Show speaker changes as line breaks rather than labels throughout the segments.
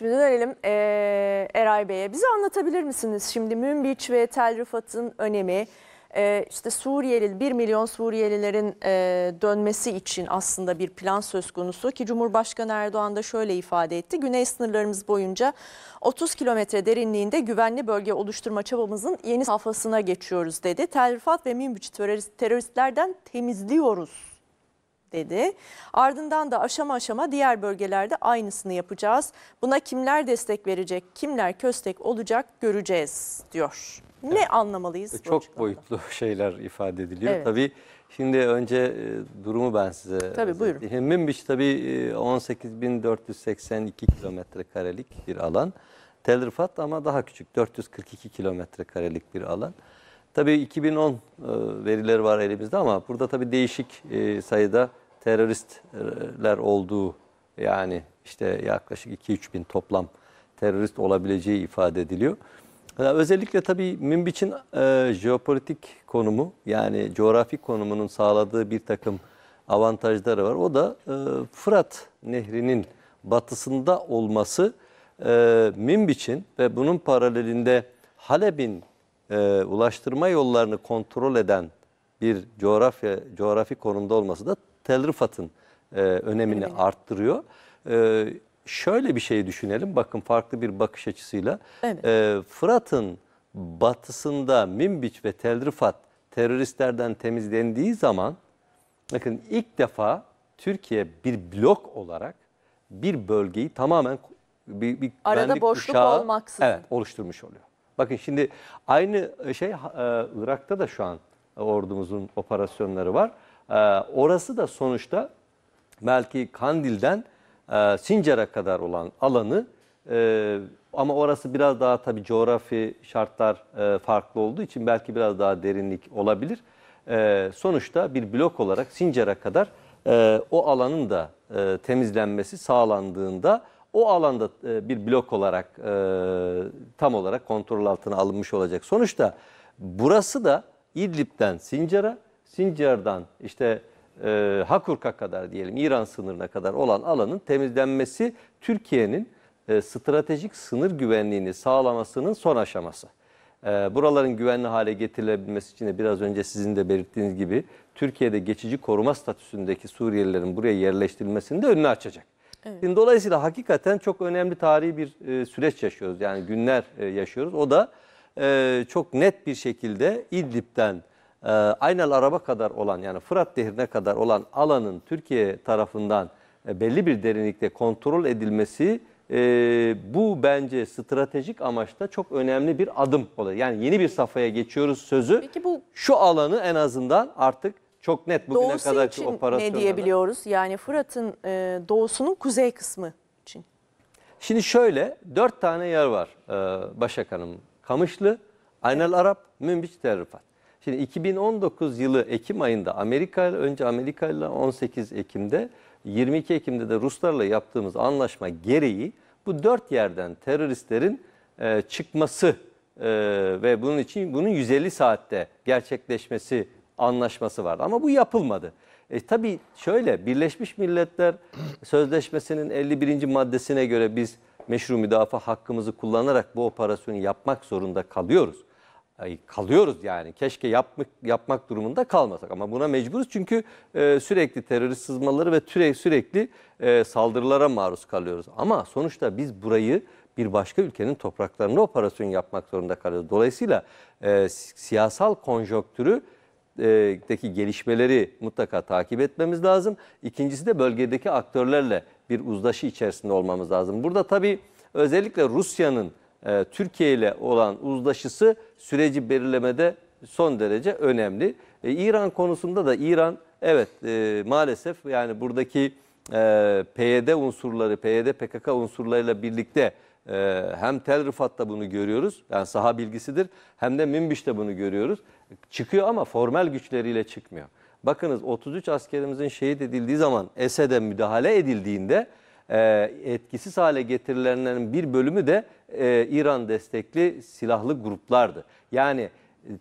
Şimdi dönelim e, Eray Bey'e. Bize anlatabilir misiniz şimdi Münbiç ve Tel Rıfatın önemi? E, işte Suriyeli 1 milyon Suriyelilerin e, dönmesi için aslında bir plan söz konusu ki Cumhurbaşkanı Erdoğan da şöyle ifade etti. Güney sınırlarımız boyunca 30 kilometre derinliğinde güvenli bölge oluşturma çabamızın yeni safhasına geçiyoruz dedi. Tel Rıfat ve Münbiç terörist, teröristlerden temizliyoruz dedi. Ardından da aşama aşama diğer bölgelerde aynısını yapacağız. Buna kimler destek verecek, kimler köstek olacak göreceğiz diyor. Ne evet. anlamalıyız?
E, çok bu açıklamada? boyutlu şeyler ifade ediliyor. Evet. Tabii şimdi önce e, durumu ben size... Tabii buyurun. Münbiç tabii 18.482 e, kilometre karelik bir alan. Telrifat ama daha küçük 442 kilometre karelik bir alan. Tabii 2010 verileri var elimizde ama burada tabii değişik sayıda teröristler olduğu yani işte yaklaşık 2-3 bin toplam terörist olabileceği ifade ediliyor. Özellikle tabii Münbiç'in e, jeopolitik konumu yani coğrafi konumunun sağladığı bir takım avantajları var. O da e, Fırat Nehri'nin batısında olması e, Münbiç'in ve bunun paralelinde Halep'in e, ulaştırma yollarını kontrol eden bir coğrafya coğrafi konumda olması da tel rıfatın e, önemini Önemli. arttırıyor. E, şöyle bir şey düşünelim. Bakın farklı bir bakış açısıyla. Evet. E, Fırat'ın batısında Minbiç ve Tel Rıfat teröristlerden temizlendiği zaman bakın ilk defa Türkiye bir blok olarak bir bölgeyi tamamen bir, bir arada boşluk uşağı, olmaksızın evet, oluşturmuş oluyor. Bakın şimdi aynı e, şey e, Irak'ta da şu an ordumuzun operasyonları var. E, orası da sonuçta belki Kandil'den e, Sincar'a kadar olan alanı e, ama orası biraz daha tabii coğrafi şartlar e, farklı olduğu için belki biraz daha derinlik olabilir. E, sonuçta bir blok olarak Sincar'a kadar e, o alanın da e, temizlenmesi sağlandığında o alanda e, bir blok olarak e, tam olarak kontrol altına alınmış olacak. Sonuçta burası da İdlib'den Sincar'a Sincar'dan işte e, Hakurka kadar diyelim İran sınırına kadar olan alanın temizlenmesi Türkiye'nin e, stratejik sınır güvenliğini sağlamasının son aşaması. E, buraların güvenli hale getirilebilmesi için de biraz önce sizin de belirttiğiniz gibi Türkiye'de geçici koruma statüsündeki Suriyelilerin buraya yerleştirilmesini de önünü açacak. Evet. Şimdi dolayısıyla hakikaten çok önemli tarihi bir e, süreç yaşıyoruz. Yani günler e, yaşıyoruz. O da e, çok net bir şekilde İdlib'den e, Aynel Araba kadar olan yani Fırat Nehri'ne kadar olan alanın Türkiye tarafından e, belli bir derinlikte kontrol edilmesi e, bu bence stratejik amaçta çok önemli bir adım oluyor. Yani yeni bir safhaya geçiyoruz sözü. Peki bu şu alanı en azından artık çok net bugüne doğusu kadarki için operasyonlarda. ne diyebiliyoruz?
Yani Fırat'ın e, doğusunun kuzey kısmı için.
Şimdi şöyle dört tane yer var e, Başak Hanım. Kamışlı, Aynel Arap, Münbiç, Terrifat. Şimdi 2019 yılı Ekim ayında Amerika önce Amerika ile 18 Ekim'de 22 Ekim'de de Ruslarla yaptığımız anlaşma gereği bu dört yerden teröristlerin e, çıkması e, ve bunun için bunun 150 saatte gerçekleşmesi anlaşması vardı. Ama bu yapılmadı. E, tabii şöyle Birleşmiş Milletler Sözleşmesi'nin 51. maddesine göre biz meşru müdafaa hakkımızı kullanarak bu operasyonu yapmak zorunda kalıyoruz kalıyoruz yani. Keşke yapmak, yapmak durumunda kalmasak ama buna mecburuz çünkü e, sürekli terörist sızmaları ve türe, sürekli e, saldırılara maruz kalıyoruz. Ama sonuçta biz burayı bir başka ülkenin topraklarında operasyon yapmak zorunda kalıyoruz. Dolayısıyla e, siyasal konjonktürü e, deki gelişmeleri mutlaka takip etmemiz lazım. İkincisi de bölgedeki aktörlerle bir uzlaşı içerisinde olmamız lazım. Burada tabii özellikle Rusya'nın e, Türkiye ile olan uzlaşısı süreci belirlemede son derece önemli. E, İran konusunda da İran evet e, maalesef yani buradaki e, PYD unsurları, PYD PKK unsurlarıyla birlikte e, hem Tel Rıfat'ta bunu görüyoruz. Yani saha bilgisidir. Hem de Münbiş'te bunu görüyoruz. Çıkıyor ama formal güçleriyle çıkmıyor. Bakınız 33 askerimizin şehit edildiği zaman Esed'e müdahale edildiğinde e, etkisiz hale getirilenlerin bir bölümü de e, İran destekli silahlı gruplardı. Yani e,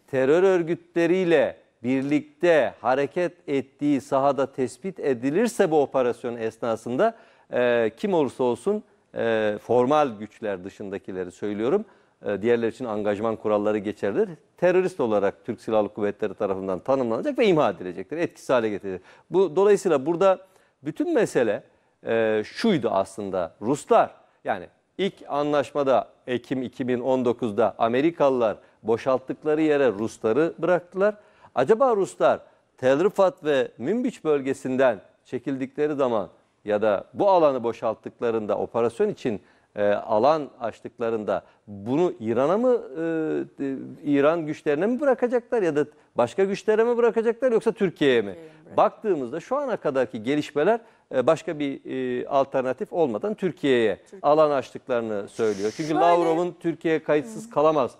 terör örgütleriyle birlikte hareket ettiği sahada tespit edilirse bu operasyon esnasında e, kim olursa olsun e, formal güçler dışındakileri söylüyorum. E, diğerleri için angajman kuralları geçerlidir. Terörist olarak Türk Silahlı Kuvvetleri tarafından tanımlanacak ve imha edilecektir. Etkisiz hale getirilir. Bu, dolayısıyla burada bütün mesele e, şuydu aslında. Ruslar yani İlk anlaşmada Ekim 2019'da Amerikalılar boşalttıkları yere Rusları bıraktılar. Acaba Ruslar Tel Rifat ve Münbiç bölgesinden çekildikleri zaman ya da bu alanı boşalttıklarında operasyon için e, alan açtıklarında bunu İran'a mı e, İran güçlerine mi bırakacaklar ya da başka güçlere mi bırakacaklar yoksa Türkiye'ye mi? Baktığımızda şu ana kadarki gelişmeler e, başka bir alternatif olmadan Türkiye'ye Türkiye. alan açtıklarını söylüyor. Çünkü Şöyle... Lavrov'un Türkiye kayıtsız kalamaz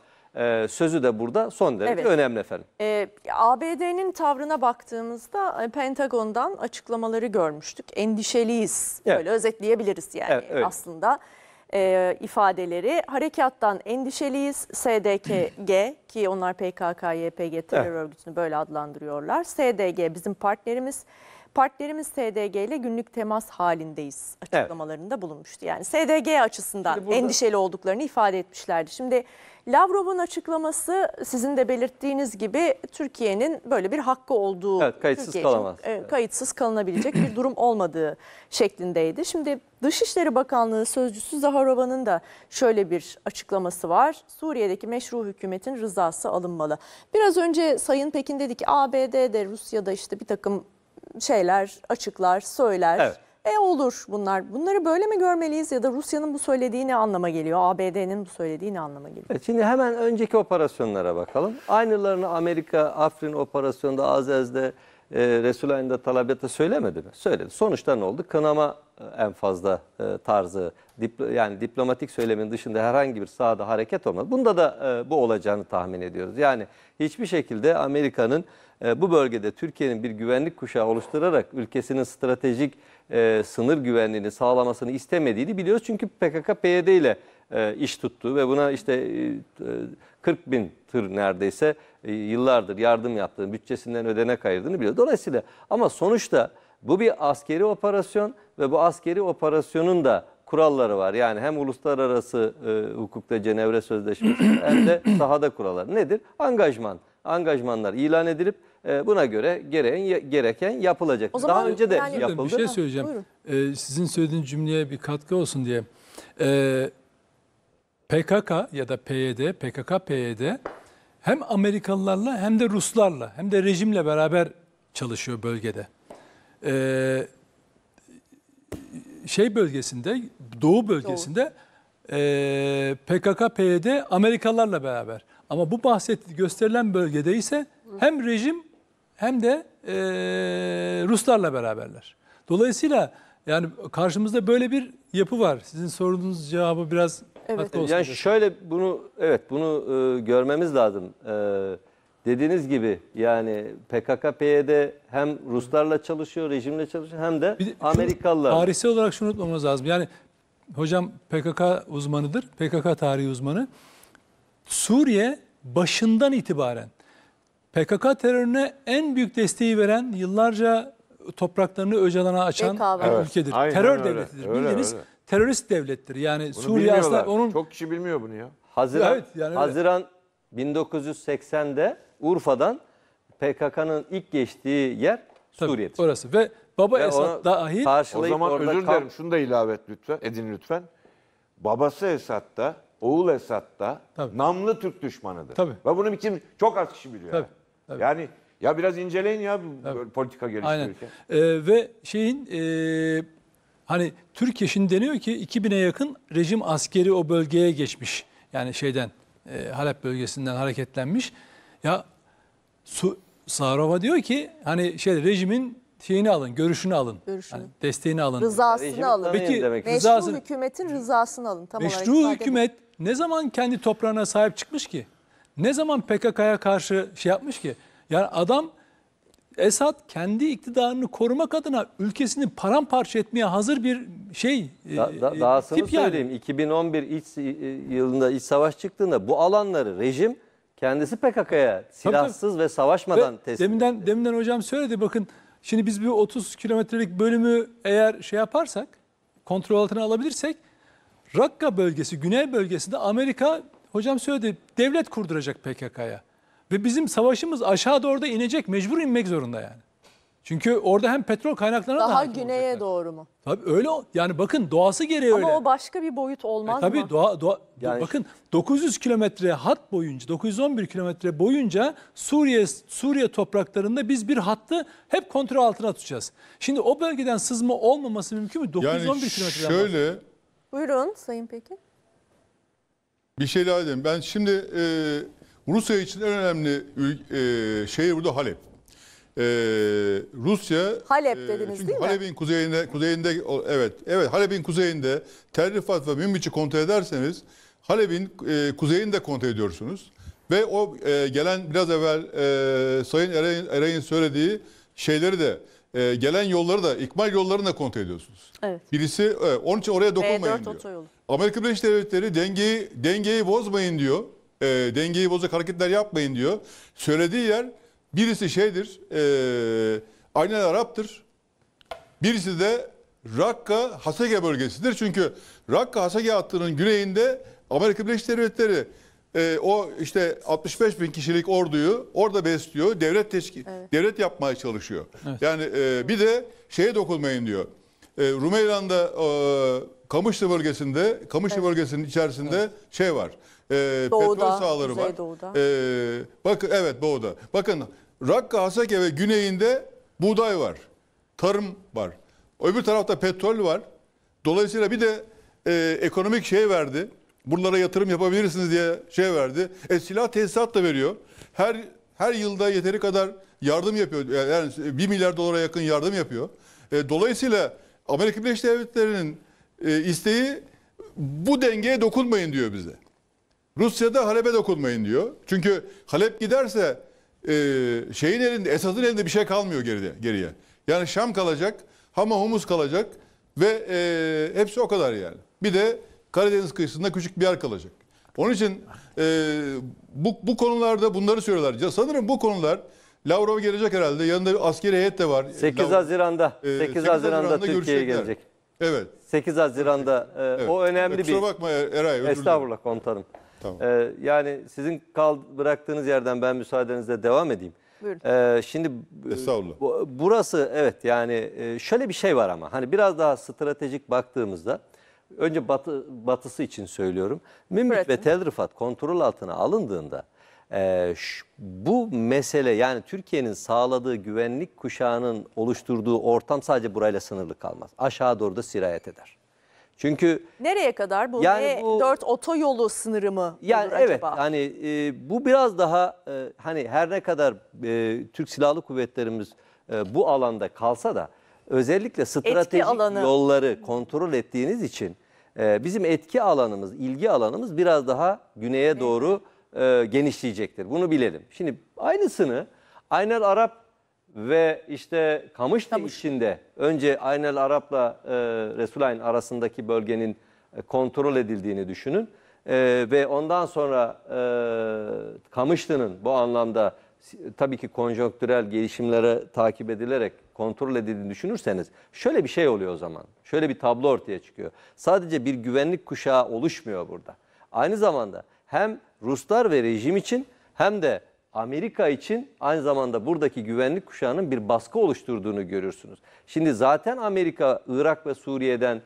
sözü de burada son derece evet. önemli efendim.
E, ABD'nin tavrına baktığımızda Pentagon'dan açıklamaları görmüştük. Endişeliyiz. Evet. Böyle özetleyebiliriz yani evet, evet. aslında e, ifadeleri. Harekattan endişeliyiz. SDKG ki onlar PKK, YPG terör evet. örgütünü böyle adlandırıyorlar. SDG bizim partnerimiz. Partilerimiz SDG ile günlük temas halindeyiz açıklamalarında evet. bulunmuştu. Yani SDG açısından burada... endişeli olduklarını ifade etmişlerdi. Şimdi Lavrov'un açıklaması sizin de belirttiğiniz gibi Türkiye'nin böyle bir hakkı olduğu, evet, kayıtsız Türkiye kalamaz. kayıtsız kalınabilecek bir durum olmadığı şeklindeydi. Şimdi Dışişleri Bakanlığı sözcüsü Zaharova'nın da şöyle bir açıklaması var. Suriye'deki meşru hükümetin rızası alınmalı. Biraz önce Sayın Pekin dedi ki ABD'de Rusya'da işte bir takım şeyler açıklar, söyler. Evet. E olur bunlar. Bunları böyle mi görmeliyiz ya da Rusya'nın bu söylediği ne anlama geliyor? ABD'nin bu söylediği ne anlama geliyor? Evet,
şimdi hemen önceki operasyonlara bakalım. Aynılarını Amerika, Afrin operasyonunda, Azez'de, e, Resulayn'da, Talabet'te söylemedi mi? Söyledi. Sonuçta ne oldu? Kınama e, en fazla e, tarzı dipl yani diplomatik söylemin dışında herhangi bir sahada hareket olmadı. Bunda da e, bu olacağını tahmin ediyoruz. Yani hiçbir şekilde Amerika'nın ee, bu bölgede Türkiye'nin bir güvenlik kuşağı oluşturarak ülkesinin stratejik e, sınır güvenliğini sağlamasını istemediğini biliyoruz. Çünkü PKK-PYD ile e, iş tuttu ve buna işte 40 e, bin tır neredeyse yıllardır yardım yaptığını, bütçesinden ödenek ayırdığını biliyor. Dolayısıyla ama sonuçta bu bir askeri operasyon ve bu askeri operasyonun da kuralları var. Yani hem uluslararası e, hukukta Cenevre Sözleşmesi hem de sahada kuralları. Nedir? Angajman. Angajmanlar ilan edilip ee, buna göre gereğin, gereken yapılacak. O Daha zaman önce de
yani- yapıldı. Bir şey söyleyeceğim. Ee, sizin söylediğiniz cümleye bir katkı olsun diye. Ee, PKK ya da PYD, PKK PYD hem Amerikalılarla hem de Ruslarla hem de rejimle beraber çalışıyor bölgede. Ee, şey bölgesinde, Doğu bölgesinde ee, PKK PYD Amerikalılarla beraber. Ama bu bahset gösterilen bölgede ise hem rejim hem de e, Ruslarla beraberler. Dolayısıyla yani karşımızda böyle bir yapı var. Sizin sorduğunuz cevabı biraz evet. olsun. Yani
şöyle bunu evet bunu e, görmemiz lazım. E, dediğiniz gibi yani PKK PYD hem Ruslarla çalışıyor, rejimle çalışıyor hem de, de Amerikalılar. Tarihsel
olarak şunu unutmamız lazım. Yani hocam PKK uzmanıdır. PKK tarihi uzmanı. Suriye başından itibaren PKK terörüne en büyük desteği veren yıllarca topraklarını Öcalan'a açan Evet, ülkedir. aynen Terör öyle. devletidir. Öyle, Bildiğiniz öyle. terörist devlettir.
Yani Bunu Suriye aslında onun Çok kişi bilmiyor bunu ya. Haziran, Evet, yani Haziran 1980'de Urfa'dan PKK'nın ilk geçtiği yer Tabii, Suriye'dir. orası ve Baba Ve ona Esad dahil O zaman özür kamp- dilerim şunu da ilave et lütfen, edin lütfen. Babası Esad da, oğul Esad da Tabii. namlı Türk düşmanıdır. Tabii. Ve bunu bir kim, çok az kişi biliyor. Tabii. yani. Tabii. Yani ya biraz inceleyin ya Tabii. böyle politika geliştirirken. Ee, ve
şeyin e, hani Türkiye şimdi deniyor ki 2000'e yakın rejim askeri o bölgeye geçmiş. Yani şeyden e, Halep bölgesinden hareketlenmiş. Ya Su Sarova diyor ki hani şey rejimin şeyini alın, görüşünü alın. Görüşünü. Yani desteğini alın. Rızasını Rejimin alın. Peki demek. meşru rızasını,
hükümetin rızasını alın. Tam meşru olarak hükümet
ne zaman kendi toprağına sahip çıkmış ki? Ne zaman PKK'ya karşı şey yapmış ki? Yani adam Esad kendi iktidarını korumak adına ülkesini paramparça etmeye hazır bir şey e, da, da, e, dahasını tip yani.
2011 iç e, yılında iç savaş çıktığında bu alanları rejim kendisi PKK'ya silahsız tabii, tabii. ve savaşmadan ve teslim deminden, etti. Deminden
hocam söyledi bakın
şimdi biz bir 30 kilometrelik
bölümü eğer şey yaparsak kontrol altına alabilirsek Rakka bölgesi, Güney bölgesinde Amerika Hocam söyledi devlet kurduracak PKK'ya. Ve bizim savaşımız aşağı doğru da inecek. Mecbur inmek zorunda yani. Çünkü orada hem petrol kaynaklarına daha da
güneye olacaklar. doğru mu?
Tabii öyle yani bakın doğası gereği Ama öyle. Ama o
başka bir boyut olmaz e, tabii mı? Tabii
doğa, doğa yani... bakın 900 kilometre hat boyunca 911 kilometre boyunca Suriye Suriye topraklarında biz bir hattı hep kontrol altına tutacağız. Şimdi o
bölgeden sızma olmaması mümkün mü? 911 yani kilometreden. Yani şöyle. Bahsediyor.
Buyurun Sayın Pekin.
Bir şey daha edeyim. Ben şimdi e, Rusya için en önemli e, şey burada Halep. E, Rusya
Halep e, dediniz e, çünkü değil mi?
Halep'in kuzeyinde kuzeyinde evet evet Halep'in kuzeyinde Tel Rifat ve Münbiç'i kontrol ederseniz Halep'in e, kuzeyini kontrol ediyorsunuz. Ve o e, gelen biraz evvel e, Sayın Ereğin, Ereğin söylediği şeyleri de e, gelen yolları da ikmal yollarını da kontrol ediyorsunuz. Evet. Birisi e, onun için oraya dokunmayın B4 diyor. Otoyolu. Amerika Birleşik Devletleri dengeyi dengeyi bozmayın diyor. E, dengeyi bozacak hareketler yapmayın diyor. Söylediği yer birisi şeydir. E, aynen Arap'tır. Birisi de Rakka Hasege bölgesidir. Çünkü Rakka Hasege hattının güneyinde Amerika Birleşik Devletleri e, o işte 65 bin kişilik orduyu orada besliyor. Devlet teşkil, evet. devlet yapmaya çalışıyor. Evet. Yani e, bir de şeye dokunmayın diyor. E, Rumeyla'nda e, Kamışlı bölgesinde, Kamışlı evet. bölgesinin içerisinde evet. şey var. E, doğuda, petrol sahaları var. E, doğuda. E, bakın evet Boğda. Bakın Rakka, Hasake ve güneyinde buğday var. Tarım var. Öbür tarafta petrol var. Dolayısıyla bir de e, ekonomik şey verdi Buralara yatırım yapabilirsiniz diye şey verdi. E silah tesisat da veriyor. Her her yılda yeteri kadar yardım yapıyor. E, yani 1 milyar dolara yakın yardım yapıyor. E, dolayısıyla Amerika Birleşik Devletleri'nin e, isteği bu dengeye dokunmayın diyor bize. Rusya'da Halep'e dokunmayın diyor. Çünkü Halep giderse e, şeyin elinde, Esad'ın elinde bir şey kalmıyor geride, geriye. Yani Şam kalacak, Hama Humus kalacak ve e, hepsi o kadar yani. Bir de Karadeniz kıyısında küçük bir yer kalacak. Onun için e, bu, bu konularda bunları söylüyorlar. Sanırım bu konular Lavrov gelecek herhalde. Yanında bir askeri heyet de var. 8 Haziran'da. 8, e, Haziran'da, Haziran'da Türkiye'ye gelecek.
Evet. 8 Haziran'da e, evet. o önemli e, Kusura bir... Kusura bakma er-, Eray. Estağfurullah komutanım. Tamam. E, yani sizin kal bıraktığınız yerden ben müsaadenizle devam edeyim. Buyurun. E, şimdi bu, burası evet yani e, şöyle bir şey var ama hani biraz daha stratejik baktığımızda önce batı, batısı için söylüyorum. Mimik ve Tel Rifat kontrol altına alındığında e, ş, bu mesele yani Türkiye'nin sağladığı güvenlik kuşağının oluşturduğu ortam sadece burayla sınırlı kalmaz. Aşağı doğru da sirayet eder. Çünkü
nereye kadar bu yani E4 otoyolu sınırı mı yani olur evet, acaba?
Hani e, bu biraz daha e, hani her ne kadar e, Türk Silahlı Kuvvetlerimiz e, bu alanda kalsa da özellikle stratejik yolları kontrol ettiğiniz için ee, bizim etki alanımız, ilgi alanımız biraz daha güneye doğru e, genişleyecektir. Bunu bilelim. Şimdi aynısını Aynel Arap ve işte Kamış Kamış. içinde önce Aynel Arap'la e, Resulayn arasındaki bölgenin e, kontrol edildiğini düşünün. E, ve ondan sonra e, Kamışlı'nın bu anlamda tabii ki konjonktürel gelişimlere takip edilerek kontrol edildiğini düşünürseniz şöyle bir şey oluyor o zaman. Şöyle bir tablo ortaya çıkıyor. Sadece bir güvenlik kuşağı oluşmuyor burada. Aynı zamanda hem Ruslar ve rejim için hem de Amerika için aynı zamanda buradaki güvenlik kuşağının bir baskı oluşturduğunu görürsünüz. Şimdi zaten Amerika Irak ve Suriye'den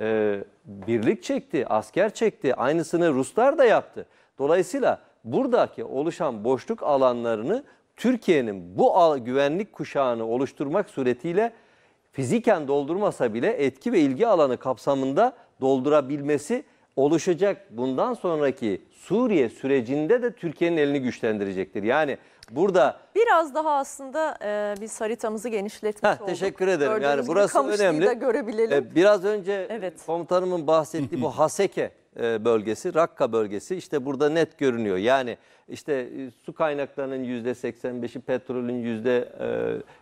e, birlik çekti, asker çekti. Aynısını Ruslar da yaptı. Dolayısıyla buradaki oluşan boşluk alanlarını Türkiye'nin bu güvenlik kuşağını oluşturmak suretiyle fiziken doldurmasa bile etki ve ilgi alanı kapsamında doldurabilmesi oluşacak. Bundan sonraki Suriye sürecinde de Türkiye'nin elini güçlendirecektir. Yani burada
biraz daha aslında e, biz haritamızı genişletmiş olduk. Teşekkür ederim. Gördüğünüz yani burası önemli. Da görebilelim. E,
biraz önce evet. komutanımın bahsettiği bu Haseke e, bölgesi, Rakka bölgesi işte burada net görünüyor. Yani işte e, su kaynaklarının %85'i, petrolün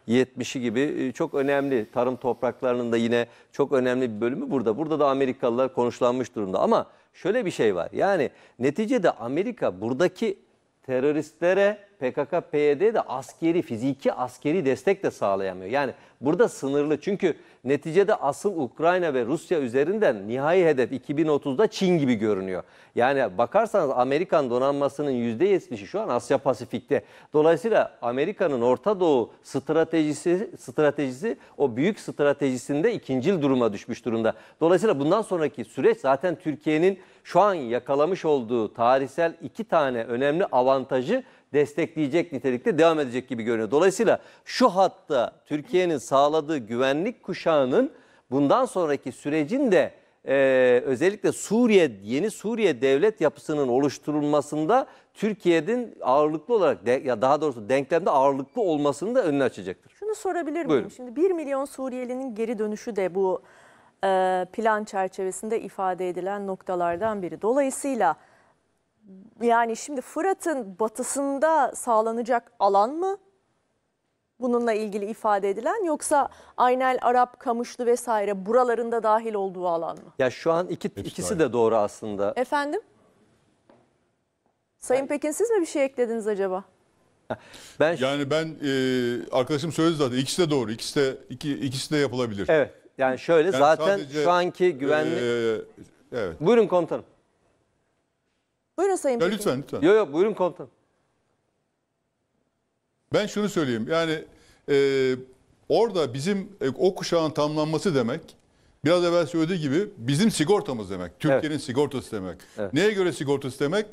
%70'i gibi e, çok önemli. Tarım topraklarının da yine çok önemli bir bölümü burada. Burada da Amerikalılar konuşlanmış durumda. Ama şöyle bir şey var. Yani neticede Amerika buradaki teröristlere PKK, PYD'ye de askeri, fiziki askeri destek de sağlayamıyor. Yani burada sınırlı çünkü Neticede asıl Ukrayna ve Rusya üzerinden nihai hedef 2030'da Çin gibi görünüyor. Yani bakarsanız Amerikan donanmasının %70'i şu an Asya Pasifik'te. Dolayısıyla Amerika'nın Orta Doğu stratejisi, stratejisi o büyük stratejisinde ikincil duruma düşmüş durumda. Dolayısıyla bundan sonraki süreç zaten Türkiye'nin şu an yakalamış olduğu tarihsel iki tane önemli avantajı destekleyecek nitelikte devam edecek gibi görünüyor. Dolayısıyla şu hatta Türkiye'nin sağladığı güvenlik kuşağı Başkanı'nın bundan sonraki sürecin de e, özellikle Suriye yeni Suriye devlet yapısının oluşturulmasında Türkiye'nin ağırlıklı olarak de, ya daha doğrusu denklemde ağırlıklı olmasını da önüne açacaktır.
Şunu sorabilir miyim? Buyurun. Şimdi 1 milyon Suriyelinin geri dönüşü de bu e, plan çerçevesinde ifade edilen noktalardan biri. Dolayısıyla yani şimdi Fırat'ın batısında sağlanacak alan mı bununla ilgili ifade edilen yoksa Aynel, Arap, Kamışlı vesaire buralarında dahil olduğu alan mı?
Ya şu an iki, ikisi de doğru aslında.
Efendim? Sayın Pekin siz mi bir şey eklediniz acaba?
Ben Yani ben e, arkadaşım söyledi zaten ikisi de doğru. İkisi de iki, ikisi de yapılabilir. evet yani şöyle
Yani zaten sadece, şu anki e, güvenlik.
e, evet. Buyurun komutanım.
Buyurun Sayın Ya lütfen
lütfen. Yok yok buyurun komutanım. Ben şunu söyleyeyim. Yani e, orada bizim e, o kuşağın tamlanması demek biraz evvel söylediği gibi bizim sigortamız demek. Türkiye'nin evet. sigortası demek. Evet. Neye göre sigortası demek?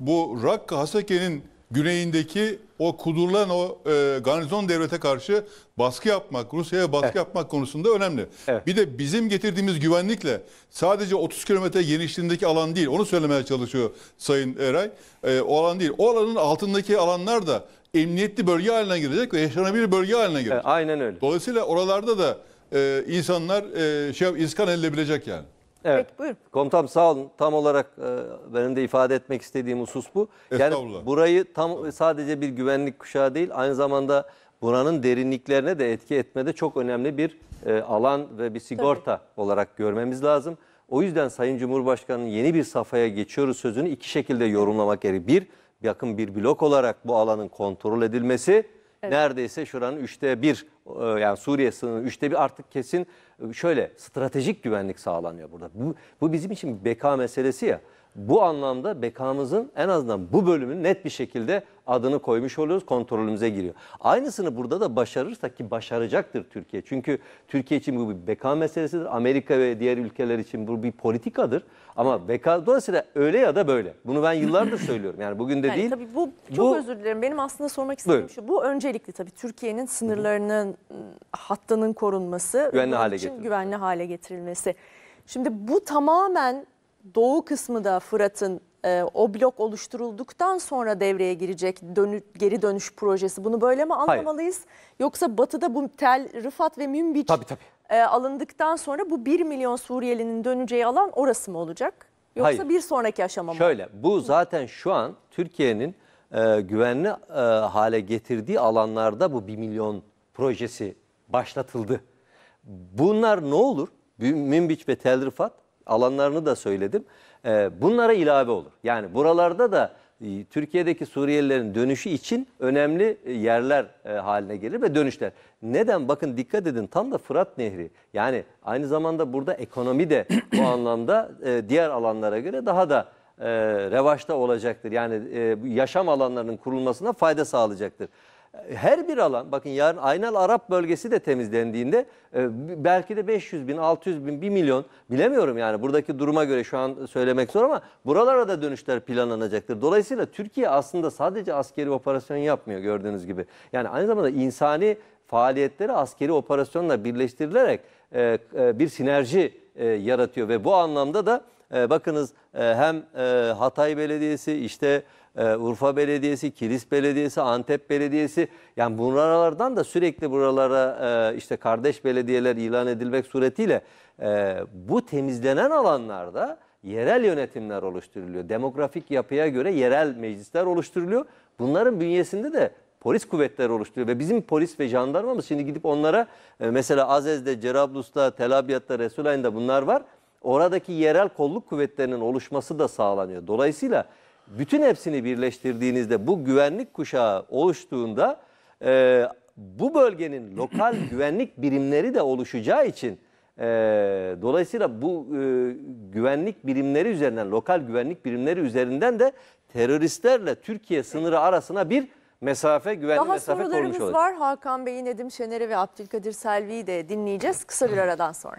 Bu Rakka Hasake'nin güneyindeki o kudurlan o e, garnizon devlete karşı baskı yapmak, Rusya'ya baskı evet. yapmak konusunda önemli. Evet. Bir de bizim getirdiğimiz güvenlikle sadece 30 kilometre genişliğindeki alan değil, onu söylemeye çalışıyor Sayın Eray. E, o alan değil, o alanın altındaki alanlar da emniyetli bölge haline gelecek ve yaşanabilir bölge haline gelecek. Evet, aynen öyle. Dolayısıyla oralarda da e, insanlar e, şey iskan edilebilecek yani. Evet. Peki, buyurun. Komutanım sağ olun. Tam olarak e,
benim de ifade etmek istediğim husus bu. Yani burayı tam sadece bir güvenlik kuşağı değil aynı zamanda buranın derinliklerine de etki etmede çok önemli bir e, alan ve bir sigorta Tabii. olarak görmemiz lazım. O yüzden Sayın Cumhurbaşkanı'nın yeni bir safhaya geçiyoruz sözünü iki şekilde yorumlamak gerekiyor. Bir, yakın bir blok olarak bu alanın kontrol edilmesi evet. neredeyse şuranın üçte bir e, yani Suriye sınırının üçte bir artık kesin e, şöyle stratejik güvenlik sağlanıyor burada. Bu, bu bizim için bir beka meselesi ya bu anlamda bekamızın en azından bu bölümün net bir şekilde adını koymuş oluyoruz, kontrolümüze giriyor. Aynısını burada da başarırsak ki başaracaktır Türkiye. Çünkü Türkiye için bu bir beka meselesidir. Amerika ve diğer ülkeler için bu bir politikadır. Ama beka dolayısıyla öyle ya da böyle. Bunu ben yıllardır söylüyorum. Yani bugün de yani değil. Tabii
bu çok bu, özür dilerim. Benim aslında sormak istediğim buyurun. şu. Bu öncelikli tabii Türkiye'nin sınırlarının ıı, hattının korunması, güvenli hale, için güvenli hale getirilmesi. Şimdi bu tamamen doğu kısmı da Fırat'ın e, o blok oluşturulduktan sonra devreye girecek dönü, geri dönüş projesi. Bunu böyle mi anlamalıyız? Hayır. Yoksa batıda bu Tel, Rıfat ve Münbiç tabii, tabii. E, alındıktan sonra bu 1 milyon Suriyelinin döneceği alan orası mı olacak? Yoksa Hayır. bir sonraki aşama mı? Şöyle
bu zaten şu an Türkiye'nin e, güvenli e, hale getirdiği alanlarda bu 1 milyon projesi başlatıldı. Bunlar ne olur? Münbiç ve Tel Rıfat alanlarını da söyledim. Ee, bunlara ilave olur. Yani buralarda da e, Türkiye'deki Suriyelilerin dönüşü için önemli e, yerler e, haline gelir ve dönüşler. Neden? Bakın dikkat edin tam da Fırat Nehri. Yani aynı zamanda burada ekonomi de bu anlamda diğer alanlara göre daha da revaçta olacaktır. Yani yaşam alanlarının kurulmasına fayda sağlayacaktır her bir alan bakın yarın Aynal Arap bölgesi de temizlendiğinde e, belki de 500 bin, 600 bin, 1 milyon bilemiyorum yani buradaki duruma göre şu an söylemek zor ama buralara da dönüşler planlanacaktır. Dolayısıyla Türkiye aslında sadece askeri operasyon yapmıyor gördüğünüz gibi. Yani aynı zamanda insani faaliyetleri askeri operasyonla birleştirilerek e, e, bir sinerji yaratıyor ve bu anlamda da bakınız hem Hatay Belediyesi işte ee, Urfa Belediyesi, Kilis Belediyesi, Antep Belediyesi yani buralardan da sürekli buralara e, işte kardeş belediyeler ilan edilmek suretiyle e, bu temizlenen alanlarda yerel yönetimler oluşturuluyor. Demografik yapıya göre yerel meclisler oluşturuluyor. Bunların bünyesinde de polis kuvvetleri oluşturuyor ve bizim polis ve jandarmamız şimdi gidip onlara e, mesela Azez'de, Cerablus'ta, Tel Abyad'da, Resulayn'da bunlar var. Oradaki yerel kolluk kuvvetlerinin oluşması da sağlanıyor. Dolayısıyla bütün hepsini birleştirdiğinizde bu güvenlik kuşağı oluştuğunda e, bu bölgenin lokal güvenlik birimleri de oluşacağı için e, dolayısıyla bu e, güvenlik birimleri üzerinden, lokal güvenlik birimleri üzerinden de teröristlerle Türkiye sınırı arasına bir mesafe, güvenlik Daha mesafe korumuş olacak. Daha sorularımız
var. Hakan Bey'i, Nedim Şener'i ve Abdülkadir Selvi'yi de dinleyeceğiz kısa bir aradan sonra.